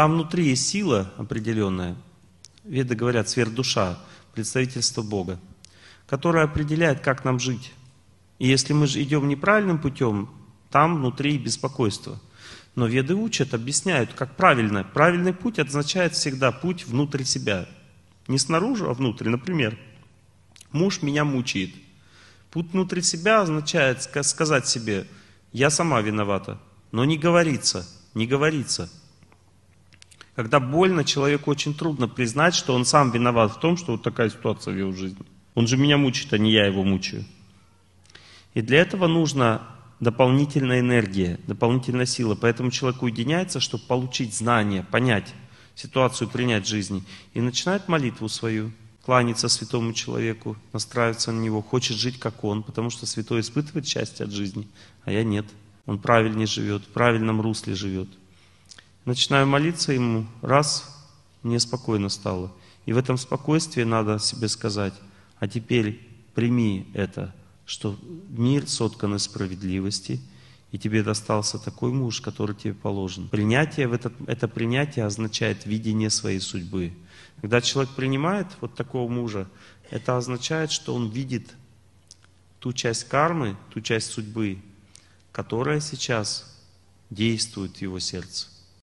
Там внутри есть сила определенная, веды говорят, сверхдуша, представительство Бога, которая определяет, как нам жить. И если мы же идем неправильным путем, там внутри беспокойство. Но веды учат, объясняют, как правильно. Правильный путь означает всегда путь внутрь себя. Не снаружи, а внутрь. Например, муж меня мучает. Путь внутрь себя означает сказать себе, я сама виновата. Но не говорится, не говорится – когда больно, человеку очень трудно признать, что он сам виноват в том, что вот такая ситуация в его жизни. Он же меня мучит, а не я его мучаю. И для этого нужна дополнительная энергия, дополнительная сила. Поэтому человек уединяется, чтобы получить знания, понять ситуацию, принять в жизни. И начинает молитву свою, кланяется святому человеку, настраивается на него, хочет жить как он, потому что святой испытывает счастье от жизни, а я нет. Он правильнее живет, в правильном русле живет начинаю молиться ему, раз, мне спокойно стало. И в этом спокойствии надо себе сказать, а теперь прими это, что мир соткан из справедливости, и тебе достался такой муж, который тебе положен. Принятие, в этот, это принятие означает видение своей судьбы. Когда человек принимает вот такого мужа, это означает, что он видит ту часть кармы, ту часть судьбы, которая сейчас действует в его сердце.